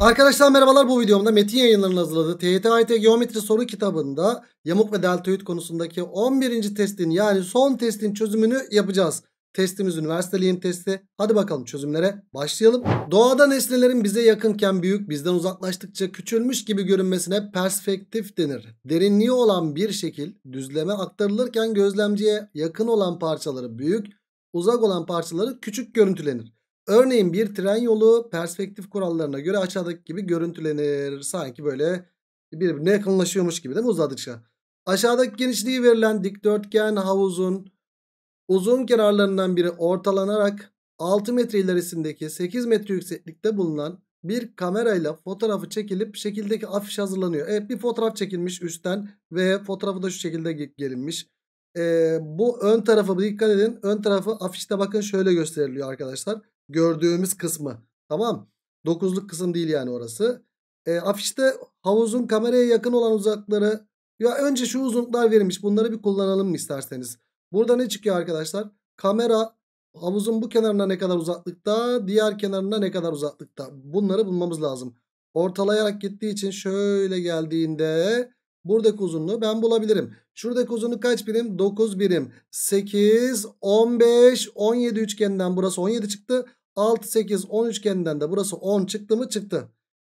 Arkadaşlar merhabalar bu videomda Metin yayınlarının hazırladığı TYT AYT Geometri soru kitabında yamuk ve deltoid konusundaki 11. testin yani son testin çözümünü yapacağız. Testimiz üniversiteliğim testi. Hadi bakalım çözümlere başlayalım. Doğada nesnelerin bize yakınken büyük, bizden uzaklaştıkça küçülmüş gibi görünmesine perspektif denir. Derinliği olan bir şekil düzleme aktarılırken gözlemciye yakın olan parçaları büyük, uzak olan parçaları küçük görüntülenir. Örneğin bir tren yolu perspektif kurallarına göre aşağıdaki gibi görüntülenir. Sanki böyle birbirine yakınlaşıyormuş gibi değil mi uzadıkça? Aşağıdaki genişliği verilen dikdörtgen havuzun uzun kenarlarından biri ortalanarak 6 metre ilerisindeki 8 metre yükseklikte bulunan bir kamerayla fotoğrafı çekilip şekildeki afiş hazırlanıyor. Evet bir fotoğraf çekilmiş üstten ve fotoğrafı da şu şekilde gelinmiş. Ee, bu ön tarafı dikkat edin. Ön tarafı afişte bakın şöyle gösteriliyor arkadaşlar gördüğümüz kısmı. Tamam. dokuzluk kısım değil yani orası. E, afişte havuzun kameraya yakın olan uzakları. Ya önce şu uzunluklar verilmiş. Bunları bir kullanalım mı isterseniz? Burada ne çıkıyor arkadaşlar? Kamera havuzun bu kenarına ne kadar uzaklıkta, diğer kenarına ne kadar uzaklıkta. Bunları bulmamız lazım. Ortalayarak gittiği için şöyle geldiğinde buradaki uzunluğu ben bulabilirim. Şuradaki uzunluk kaç birim? 9 birim. 8, 15, 17 üçgeninden burası 17 çıktı. 6, 8, 10 üçgeninden de burası 10 çıktı mı? Çıktı.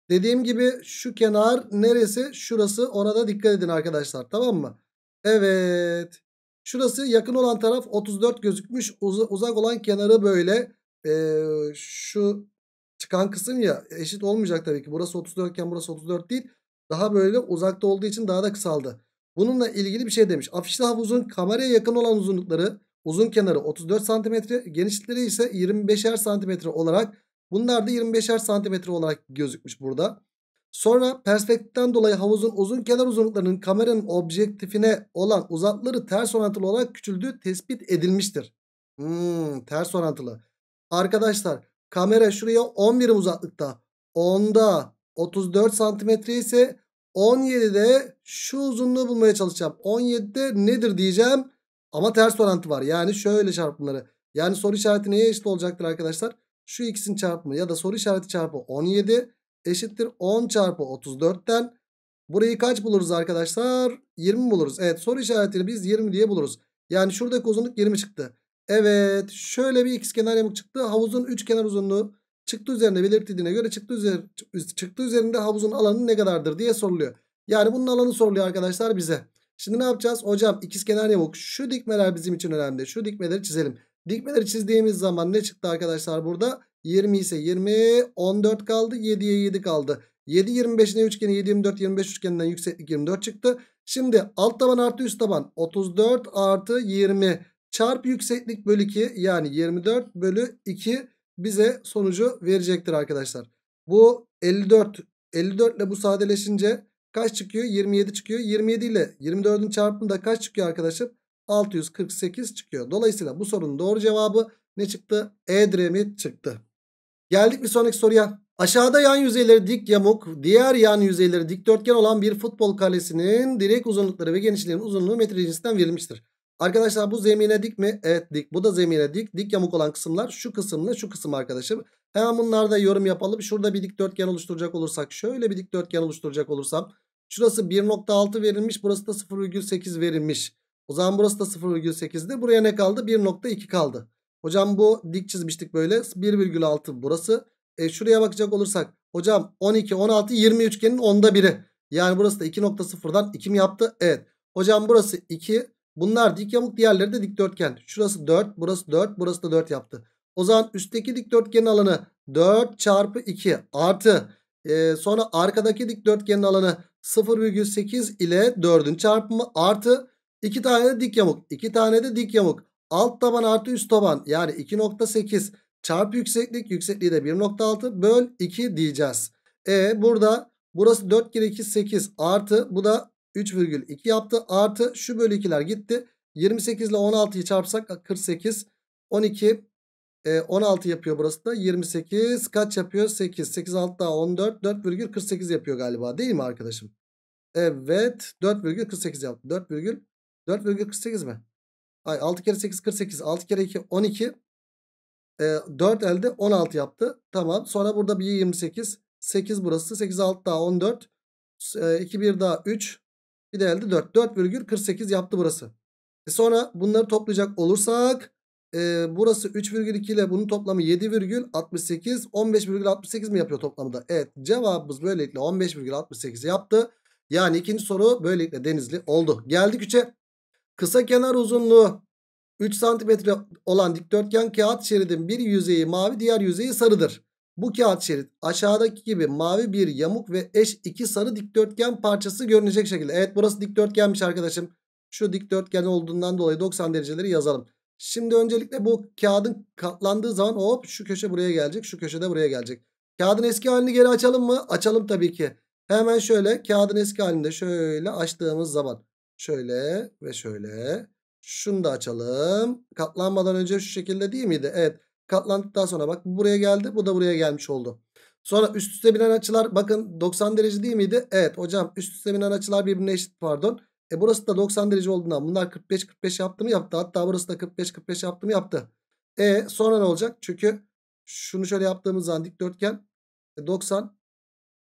Dediğim gibi şu kenar neresi? Şurası ona da dikkat edin arkadaşlar tamam mı? Evet. Şurası yakın olan taraf 34 gözükmüş. Uz uzak olan kenarı böyle. Ee, şu çıkan kısım ya eşit olmayacak tabii ki. Burası 34 iken burası 34 değil. Daha böyle uzakta olduğu için daha da kısaldı. Bununla ilgili bir şey demiş. Afişli havuzun kameraya yakın olan uzunlukları Uzun kenarı 34 cm, genişlikleri ise 25'er cm olarak bunlar da 25'er cm olarak gözükmüş burada. Sonra perspektiften dolayı havuzun uzun kenar uzunluklarının kameranın objektifine olan uzakları ters orantılı olarak küçüldüğü tespit edilmiştir. Hmm, ters orantılı. Arkadaşlar kamera şuraya 11 birim uzaklıkta. 10'da 34 santimetre ise 17'de şu uzunluğu bulmaya çalışacağım. 17'de nedir diyeceğim. Ama ters orantı var. Yani şöyle çarpımları. Yani soru işareti neye eşit olacaktır arkadaşlar? Şu ikisinin çarpımı ya da soru işareti çarpı 17 eşittir 10 çarpı 34'ten. Burayı kaç buluruz arkadaşlar? 20 buluruz. Evet soru işaretini biz 20 diye buluruz. Yani şuradaki uzunluk 20 çıktı. Evet şöyle bir x kenar yamuk çıktı. Havuzun 3 kenar uzunluğu çıktı üzerinde belirtildiğine göre çıktı, üzer çıktı üzerinde havuzun alanı ne kadardır diye soruluyor. Yani bunun alanı soruluyor arkadaşlar bize. Şimdi ne yapacağız? Hocam ikizkenar yamuk şu dikmeler bizim için önemli. Şu dikmeleri çizelim. Dikmeleri çizdiğimiz zaman ne çıktı arkadaşlar burada? 20 ise 20 14 kaldı 7'ye 7 kaldı. 7 25'ine üçgeni 7 24 25 üçgeninden yükseklik 24 çıktı. Şimdi alt taban artı üst taban 34 artı 20 çarp yükseklik bölü 2 yani 24 bölü 2 bize sonucu verecektir arkadaşlar. Bu 54 54 ile bu sadeleşince Kaç çıkıyor? 27 çıkıyor. 27 ile 24'ün çarpımı da kaç çıkıyor arkadaşım? 648 çıkıyor. Dolayısıyla bu sorunun doğru cevabı ne çıktı? Edremit çıktı. Geldik bir sonraki soruya. Aşağıda yan yüzeyleri dik yamuk, diğer yan yüzeyleri dikdörtgen olan bir futbol kalesinin direk uzunlukları ve genişliğinin uzunluğu metre cinsinden verilmiştir. Arkadaşlar bu zemine dik mi? Evet dik. Bu da zemine dik. Dik yamuk olan kısımlar şu kısımla şu kısım arkadaşım. Hemen bunlarda yorum yapalım. Şurada bir dikdörtgen oluşturacak olursak şöyle bir dikdörtgen oluşturacak olursam şurası 1.6 verilmiş burası da 0.8 verilmiş. O zaman burası da 0.8'dir. Buraya ne kaldı? 1.2 kaldı. Hocam bu dik çizmiştik böyle 1.6 burası. E, şuraya bakacak olursak hocam 12, 16, 20 üçgenin onda biri. Yani burası da 2.0'dan 2 mi yaptı? Evet. Hocam burası 2. Bunlar dik yamuk diğerleri de dikdörtgen. Şurası 4 burası 4 burası da 4 yaptı. O zaman üstteki dikdörtgenin alanı 4 çarpı 2 artı e, sonra arkadaki dikdörtgenin alanı 0,8 ile 4'ün çarpımı artı 2 tane de dik yamuk 2 tane de dik yamuk alt taban artı üst taban yani 2.8 çarpı yükseklik yüksekliği de 1.6 böl 2 diyeceğiz. E burada burası 4 kere 2 8 artı bu da 3,2 yaptı. Artı şu bölü 2'ler gitti. 28 ile 16'yı çarpsak 48. 12 e, 16 yapıyor burası da. 28 kaç yapıyor? 8. 8 6 daha 14. 4,48 yapıyor galiba değil mi arkadaşım? Evet 4,48 yaptı. 4,48 mi? Ay 6 kere 8 48. 6 kere 2 12. E, 4 elde 16 yaptı. Tamam. Sonra burada bir 28. 8 burası. 8 6 daha 14. E, 2 1 daha 3. Bir de elde 4. 4,48 yaptı burası. E sonra bunları toplayacak olursak e, burası 3,2 ile bunun toplamı 7,68 15,68 mi yapıyor toplamı da Evet cevabımız böylelikle 15,68 yaptı. Yani ikinci soru böylelikle denizli oldu. Geldik 3'e. Kısa kenar uzunluğu 3 cm olan dikdörtgen kağıt şeridin bir yüzeyi mavi diğer yüzeyi sarıdır. Bu kağıt şerit aşağıdaki gibi mavi bir yamuk ve eş iki sarı dikdörtgen parçası görünecek şekilde. Evet burası dikdörtgenmiş arkadaşım. Şu dikdörtgen olduğundan dolayı 90 dereceleri yazalım. Şimdi öncelikle bu kağıdın katlandığı zaman hop şu köşe buraya gelecek. Şu köşe de buraya gelecek. Kağıdın eski halini geri açalım mı? Açalım tabii ki. Hemen şöyle kağıdın eski halinde şöyle açtığımız zaman. Şöyle ve şöyle. Şunu da açalım. Katlanmadan önce şu şekilde değil miydi? Evet. Katlandıktan sonra bak bu buraya geldi bu da buraya gelmiş oldu. Sonra üst üste binen açılar bakın 90 derece değil miydi? Evet hocam üst üste binen açılar birbirine eşit pardon. E burası da 90 derece olduğundan bunlar 45-45 yaptı mı yaptı. Hatta burası da 45-45 yaptı mı yaptı. E sonra ne olacak? Çünkü şunu şöyle yaptığımız zaman dikdörtgen 90 e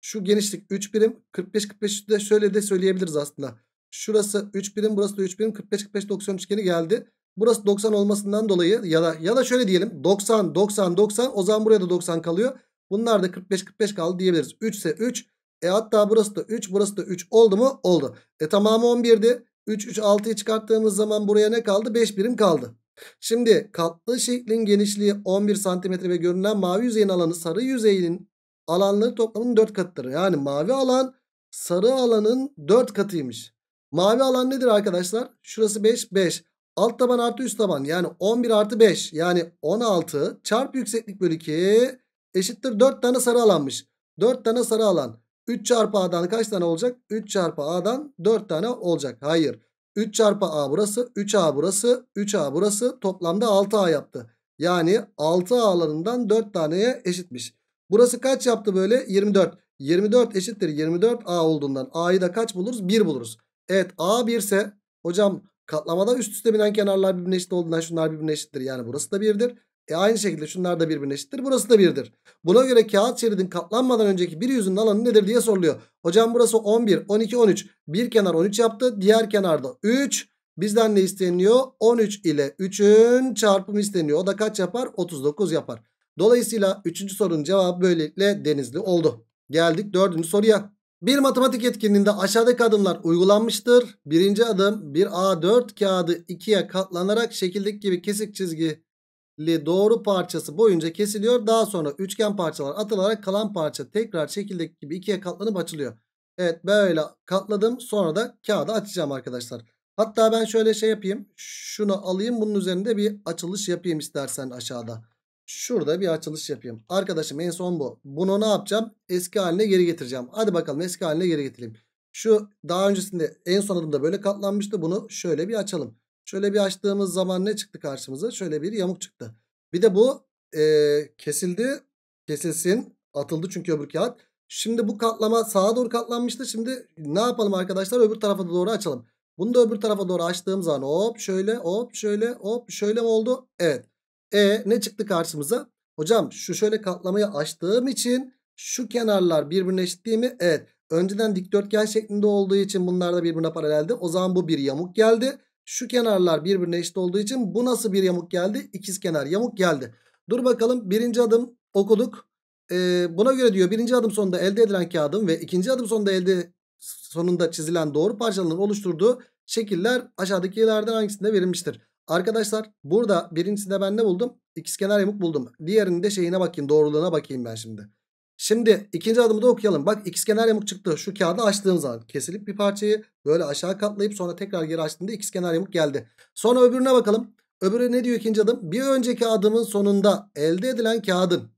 şu genişlik 3 birim 45-45 de şöyle de söyleyebiliriz aslında. Şurası 3 birim burası da 3 birim 45-45 90 üçgeni geldi. Burası 90 olmasından dolayı ya da ya da şöyle diyelim 90 90 90 o zaman buraya da 90 kalıyor. Bunlar da 45 45 kaldı diyebiliriz. 3 ise 3. E hatta burası da 3 burası da 3 oldu mu? Oldu. E tamamı 11'di. 3 3 6'yı çıkarttığımız zaman buraya ne kaldı? 5 birim kaldı. Şimdi katlı şeklin genişliği 11 santimetre ve görünen mavi yüzeyin alanı sarı yüzeyin alanları toplamının 4 katıdır. Yani mavi alan sarı alanın 4 katıymış. Mavi alan nedir arkadaşlar? Şurası 5 5. Alt taban artı üst taban yani 11 artı 5 yani 16 çarpı yükseklik bölü 2 eşittir 4 tane sarı alanmış. 4 tane sarı alan 3 çarpı A'dan kaç tane olacak? 3 çarpı A'dan 4 tane olacak. Hayır 3 çarpı A burası 3A burası 3A burası toplamda 6A yaptı. Yani 6 A'larından 4 taneye eşitmiş. Burası kaç yaptı böyle? 24. 24 eşittir 24A olduğundan A'yı da kaç buluruz? 1 buluruz. Evet A 1 ise hocam Katlamada üst üste binen kenarlar birbirine eşit olduğundan şunlar birbirine eşittir. Yani burası da birdir. E aynı şekilde şunlar da birbirine eşittir. Burası da birdir. Buna göre kağıt şeridin katlanmadan önceki bir yüzünün alanı nedir diye soruluyor. Hocam burası 11, 12, 13. Bir kenar 13 yaptı. Diğer kenarda 3. Bizden ne isteniyor? 13 ile 3'ün çarpımı isteniyor. O da kaç yapar? 39 yapar. Dolayısıyla 3. sorunun cevabı böylelikle denizli oldu. Geldik 4. soruya. Bir matematik etkinliğinde aşağıdaki adımlar uygulanmıştır. Birinci adım bir A4 kağıdı ikiye katlanarak şekildeki gibi kesik çizgili doğru parçası boyunca kesiliyor. Daha sonra üçgen parçalar atılarak kalan parça tekrar şekildeki gibi ikiye katlanıp açılıyor. Evet böyle katladım sonra da kağıdı açacağım arkadaşlar. Hatta ben şöyle şey yapayım. Şunu alayım bunun üzerinde bir açılış yapayım istersen aşağıda. Şurada bir açılış yapayım. Arkadaşım en son bu. Bunu ne yapacağım? Eski haline geri getireceğim. Hadi bakalım eski haline geri getireyim. Şu daha öncesinde en son adımda böyle katlanmıştı. Bunu şöyle bir açalım. Şöyle bir açtığımız zaman ne çıktı karşımıza? Şöyle bir yamuk çıktı. Bir de bu e, kesildi. Kesilsin. Atıldı çünkü öbür kağıt. Şimdi bu katlama sağa doğru katlanmıştı. Şimdi ne yapalım arkadaşlar? Öbür tarafa doğru açalım. Bunu da öbür tarafa doğru açtığım zaman hop şöyle hop şöyle hop şöyle mi oldu? Evet. E ne çıktı karşımıza? Hocam şu şöyle katlamayı açtığım için şu kenarlar birbirine eşit değil mi? Evet. Önceden dikdörtgen şeklinde olduğu için bunlar da birbirine paraleldi. O zaman bu bir yamuk geldi. Şu kenarlar birbirine eşit olduğu için bu nasıl bir yamuk geldi? İkiz kenar yamuk geldi. Dur bakalım birinci adım okuduk. Ee, buna göre diyor birinci adım sonunda elde edilen kağıdın ve ikinci adım sonunda elde sonunda çizilen doğru parçaların oluşturduğu şekiller aşağıdakilerden hangisinde verilmiştir? Arkadaşlar burada birincisinde ben ne buldum? İkizkenar yamuk buldum. Diğerinde şeyine bakayım doğruluğuna bakayım ben şimdi. Şimdi ikinci adımı da okuyalım. Bak ikizkenar yamuk çıktı. Şu kağıdı açtığım zaman kesilip bir parçayı böyle aşağı katlayıp sonra tekrar geri açtığımda ikizkenar yamuk geldi. Sonra öbürüne bakalım. Öbürü ne diyor ikinci adım? Bir önceki adımın sonunda elde edilen kağıdın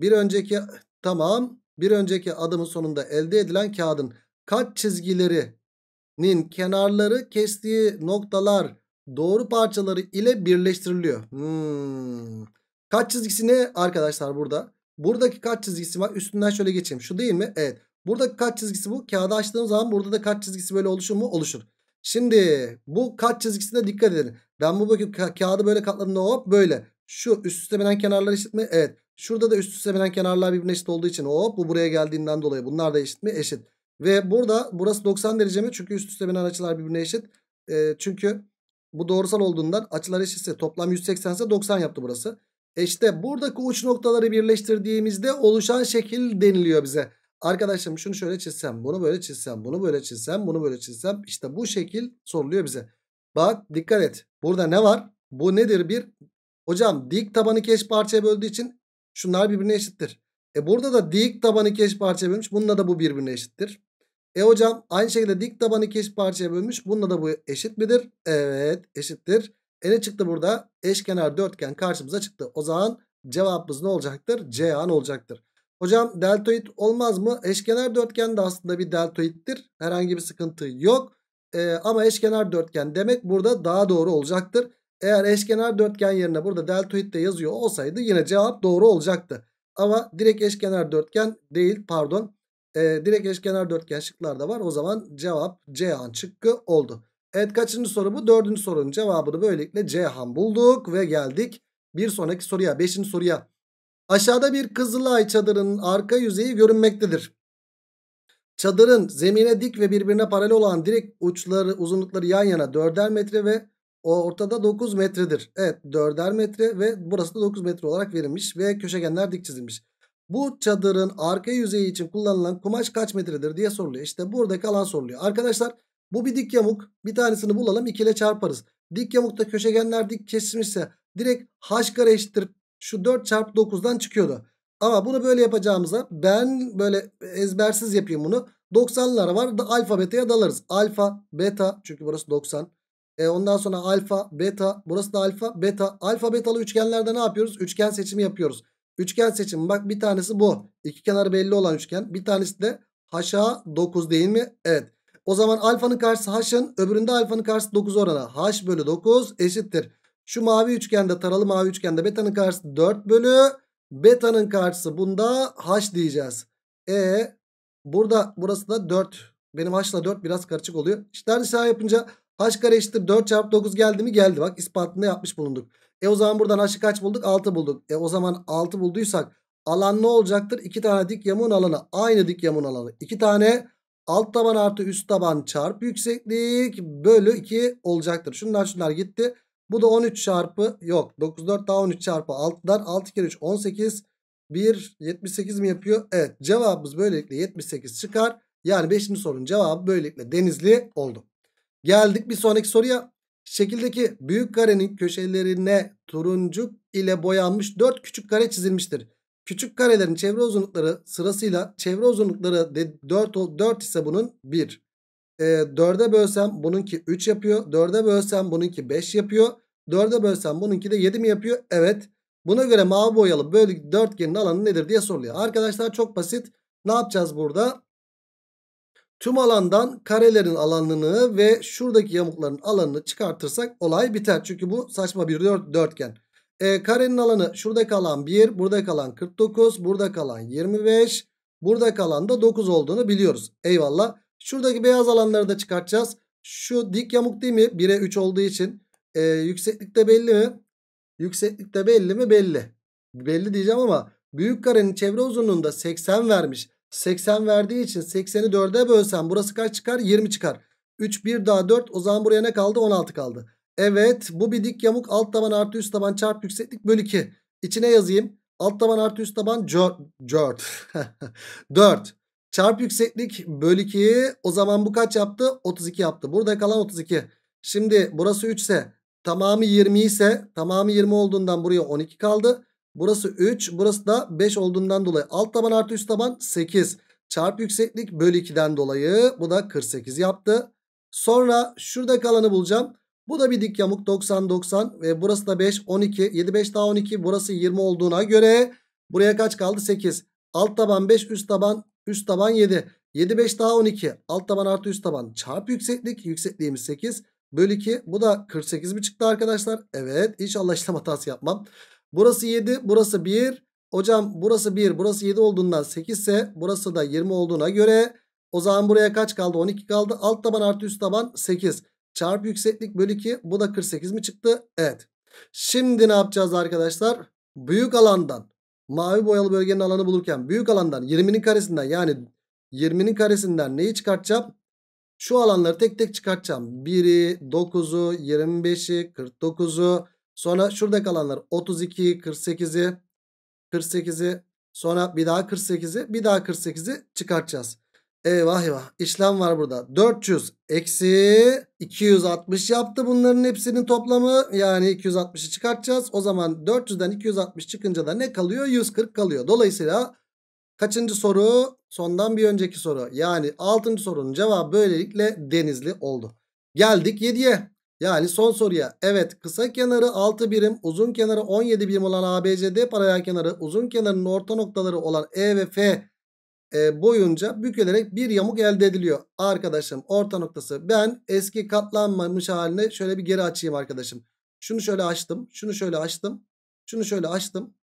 bir önceki tamam bir önceki adımın sonunda elde edilen kağıdın kaç çizgilerinin kenarları kestiği noktalar doğru parçaları ile birleştiriliyor. Hmm. Kaç çizgisi ne arkadaşlar burada? Buradaki kaç çizgisi var? Üstünden şöyle geçeyim. Şu değil mi? Evet. Buradaki kaç çizgisi bu? Kağıda açtığım zaman burada da kaç çizgisi böyle oluşur mu? Oluşur. Şimdi bu kaç çizgisine dikkat edin. Ben bu bakıp ka kağıdı böyle katladım. Hop böyle. Şu üst üste binen kenarlar eşit mi? Evet. Şurada da üst üste binen kenarlar birbirine eşit olduğu için hop bu buraya geldiğinden dolayı bunlar da eşit mi? Eşit. Ve burada burası 90 derece mi? Çünkü üst üste binen açılar birbirine eşit. E, çünkü bu doğrusal olduğundan açılar eşitse toplam 180 ise 90 yaptı burası. E işte buradaki uç noktaları birleştirdiğimizde oluşan şekil deniliyor bize. Arkadaşlarım şunu şöyle çizsem, bunu böyle çizsem, bunu böyle çizsem, bunu böyle çizsem. işte bu şekil soruluyor bize. Bak dikkat et. Burada ne var? Bu nedir? Bir hocam dik tabanı iki parçaya böldüğü için şunlar birbirine eşittir. E burada da dik tabanı iki parçaya bölmüş. Bununla da bu birbirine eşittir. E hocam aynı şekilde dik tabanı iki parçaya bölmüş. Bununla da bu eşit midir? Evet eşittir. E ne çıktı burada? Eşkenar dörtgen karşımıza çıktı. O zaman cevabımız ne olacaktır? C an olacaktır. Hocam deltoid olmaz mı? Eşkenar dörtgen de aslında bir deltoidtir. Herhangi bir sıkıntı yok. Ee, ama eşkenar dörtgen demek burada daha doğru olacaktır. Eğer eşkenar dörtgen yerine burada deltoid de yazıyor olsaydı yine cevap doğru olacaktı. Ama direkt eşkenar dörtgen değil pardon. E, direkt eşkenar dörtgençikler de var. O zaman cevap C an çıkkı oldu. Evet kaçıncı soru bu? Dördüncü sorunun cevabını böylelikle Cihan bulduk ve geldik bir sonraki soruya. Beşinci soruya. Aşağıda bir Kızılay çadırının arka yüzeyi görünmektedir. Çadırın zemine dik ve birbirine paralel olan direkt uçları uzunlukları yan yana dörder metre ve ortada 9 metredir. Evet dörder metre ve burası da 9 metre olarak verilmiş ve köşegenler dik çizilmiş. Bu çadırın arka yüzeyi için kullanılan kumaş kaç metredir diye soruluyor. İşte burada kalan soruluyor. Arkadaşlar bu bir dik yamuk. Bir tanesini bulalım 2 ile çarparız. Dik yamukta köşegenler dik kesmişse direkt h kare eşittir. Şu 4 çarpı 9'dan çıkıyordu. Ama bunu böyle yapacağımıza ben böyle ezbersiz yapayım bunu. 90'lar var da alfa beta'ya dalarız. Alfa beta çünkü burası 90. E ondan sonra alfa beta burası da alfa beta. Alfa betalı üçgenlerde ne yapıyoruz? Üçgen seçimi yapıyoruz. Üçgen seçin. Bak bir tanesi bu. İki kenar belli olan üçgen. Bir tanesi de haşa 9 değil mi? Evet. O zaman alfanın karşısı haşın, öbüründe alfanın karşısı 9 oranı. Haş bölü 9 eşittir. Şu mavi üçgende taralı mavi üçgende betanın karşısı 4 bölü betanın karşısı bunda haş diyeceğiz. E burada burası da 4. Benim haşla 4 biraz karışık oluyor. İşler dışarı yapınca H kare eşittir 4 çarpı 9 geldi mi? Geldi. Bak ispatını yapmış bulunduk. E o zaman buradan h'ı kaç bulduk? 6 bulduk. E o zaman 6 bulduysak alan ne olacaktır? 2 tane dik yamuğun alanı. Aynı dik yamuğun alanı. 2 tane alt taban artı üst taban çarp yükseklik bölü 2 olacaktır. Şunlar şunlar gitti. Bu da 13 çarpı yok. 9 4 daha 13 çarpı 6'dan 6 kere 3 18 1 78 mi yapıyor? Evet cevabımız böylelikle 78 çıkar. Yani 5. sorunun cevabı böylelikle denizli oldu. Geldik bir sonraki soruya. Şekildeki büyük karenin köşelerine turuncu ile boyanmış 4 küçük kare çizilmiştir. Küçük karelerin çevre uzunlukları sırasıyla çevre uzunlukları 4, 4 ise bunun 1. E, 4'e bölsem bununki 3 yapıyor. 4'e bölsem bununki 5 yapıyor. 4'e bölsem bununki de 7 mi yapıyor? Evet. Buna göre mavi boyalı bölü dörtgenin alanı nedir diye soruluyor. Arkadaşlar çok basit. Ne yapacağız burada? Tüm alandan karelerin alanını ve şuradaki yamukların alanını çıkartırsak olay biter. Çünkü bu saçma bir dört, dörtgen. E, karenin alanı şurada kalan 1, burada kalan 49, burada kalan 25, burada kalan da 9 olduğunu biliyoruz. Eyvallah. Şuradaki beyaz alanları da çıkartacağız. Şu dik yamuk değil mi? 1'e 3 olduğu için. E, yükseklikte belli mi? Yükseklikte belli mi? Belli. Belli diyeceğim ama büyük karenin çevre uzunluğunda 80 vermiş. 80 verdiği için 80'i 4'e bölsem burası kaç çıkar? 20 çıkar. 3 1 daha 4 o zaman buraya ne kaldı? 16 kaldı. Evet bu bir dik yamuk alt taban artı üst taban çarp yükseklik bölü 2. İçine yazayım. Alt taban artı üst taban 4. 4. Çarp yükseklik bölü 2. O zaman bu kaç yaptı? 32 yaptı. Burada kalan 32. Şimdi burası 3 ise tamamı 20 ise tamamı 20 olduğundan buraya 12 kaldı. Burası 3. Burası da 5 olduğundan dolayı alt taban artı üst taban 8. Çarp yükseklik bölü 2'den dolayı bu da 48 yaptı. Sonra şurada kalanı bulacağım. Bu da bir dik yamuk 90 90 ve burası da 5 12 7 5 daha 12 burası 20 olduğuna göre buraya kaç kaldı 8 alt taban 5 üst taban üst taban 7 7 5 daha 12 alt taban artı üst taban çarp yükseklik yüksekliğimiz 8 bölü 2 bu da 48 mi çıktı arkadaşlar evet inşallah işlem hatası yapmam Burası 7 burası 1. Hocam burası 1 burası 7 olduğundan 8 ise burası da 20 olduğuna göre o zaman buraya kaç kaldı? 12 kaldı. Alt taban artı üst taban 8. Çarpı yükseklik bölü 2 bu da 48 mi çıktı? Evet. Şimdi ne yapacağız arkadaşlar? Büyük alandan mavi boyalı bölgenin alanı bulurken büyük alandan 20'nin karesinden yani 20'nin karesinden neyi çıkartacağım? Şu alanları tek tek çıkartacağım. 1'i, 9'u, 25'i, 49'u, Sonra şurada kalanlar 32'yi 48'i 48'i sonra bir daha 48'i bir daha 48'i çıkartacağız. Eyvah eyvah işlem var burada 400 eksi 260 yaptı bunların hepsinin toplamı yani 260'ı çıkartacağız. O zaman 400'den 260 çıkınca da ne kalıyor 140 kalıyor. Dolayısıyla kaçıncı soru sondan bir önceki soru yani 6. sorunun cevabı böylelikle denizli oldu. Geldik 7'ye. Yani son soruya evet kısa kenarı 6 birim uzun kenarı 17 birim olan ABCD paralel kenarı uzun kenarının orta noktaları olan E ve F e, boyunca bükülerek bir yamuk elde ediliyor. Arkadaşım orta noktası ben eski katlanmamış haline şöyle bir geri açayım arkadaşım. Şunu şöyle açtım şunu şöyle açtım şunu şöyle açtım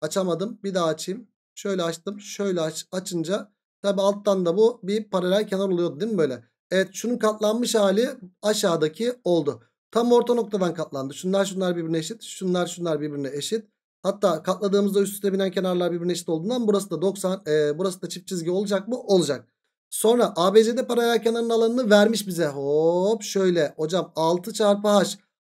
açamadım bir daha açayım şöyle açtım şöyle aç, açınca tabi alttan da bu bir paralel kenar oluyordu değil mi böyle. Evet şunun katlanmış hali aşağıdaki oldu. Tam orta noktadan katlandı. Şunlar şunlar birbirine eşit. Şunlar şunlar birbirine eşit. Hatta katladığımızda üst üste binen kenarlar birbirine eşit olduğundan burası da 90 e, burası da çift çizgi olacak mı? Olacak. Sonra ABC'de paralel kenarın alanını vermiş bize. Hop şöyle hocam 6 çarpı h.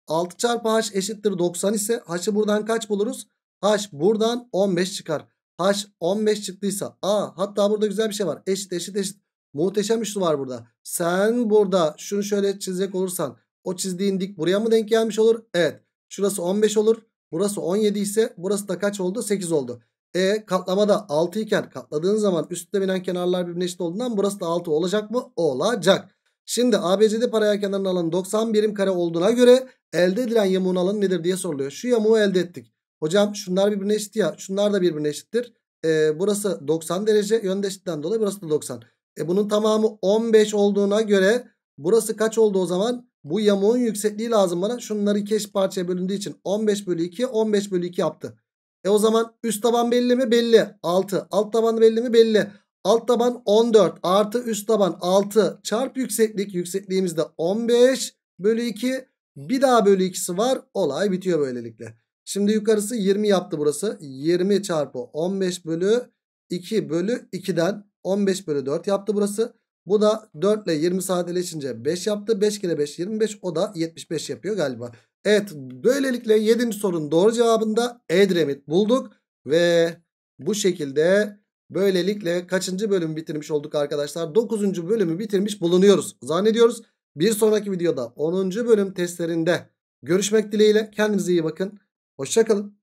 6 çarpı h eşittir 90 ise h'ı buradan kaç buluruz? h buradan 15 çıkar. h 15 çıktıysa a hatta burada güzel bir şey var. Eşit eşit eşit. Muhteşem üçlü var burada. Sen burada şunu şöyle çizecek olursan o çizdiğin dik buraya mı denk gelmiş olur? Evet. Şurası 15 olur. Burası 17 ise burası da kaç oldu? 8 oldu. E katlamada 6 iken katladığın zaman üstte binen kenarlar birbirine eşit olduğundan burası da 6 olacak mı? Olacak. Şimdi ABCD paralel kenarının alanı 90 birim kare olduğuna göre elde edilen yamuğun alanı nedir diye soruluyor. Şu yamuğu elde ettik. Hocam şunlar birbirine eşit ya. Şunlar da birbirine eşittir. E, burası 90 derece. Yönde dolayı burası da 90. E bunun tamamı 15 olduğuna göre burası kaç oldu o zaman? Bu yamuğun yüksekliği lazım bana. Şunları iki eş parçaya bölündüğü için 15 bölü 2 15 bölü 2 yaptı. E o zaman üst taban belli mi? Belli. 6. Alt taban belli mi? Belli. Alt taban 14 artı üst taban 6 çarp yükseklik. Yüksekliğimiz de 15 bölü 2. Bir daha bölü 2'si var. Olay bitiyor böylelikle. Şimdi yukarısı 20 yaptı burası. 20 çarpı 15 bölü 2 bölü 2'den 15 bölü 4 yaptı burası. Bu da 4 ile 20 sadeleşince 5 yaptı. 5 kere 5 25 o da 75 yapıyor galiba. Evet böylelikle 7. sorunun doğru cevabında Edremit bulduk. Ve bu şekilde böylelikle kaçıncı bölümü bitirmiş olduk arkadaşlar? 9. bölümü bitirmiş bulunuyoruz. Zannediyoruz bir sonraki videoda 10. bölüm testlerinde görüşmek dileğiyle. Kendinize iyi bakın. Hoşçakalın.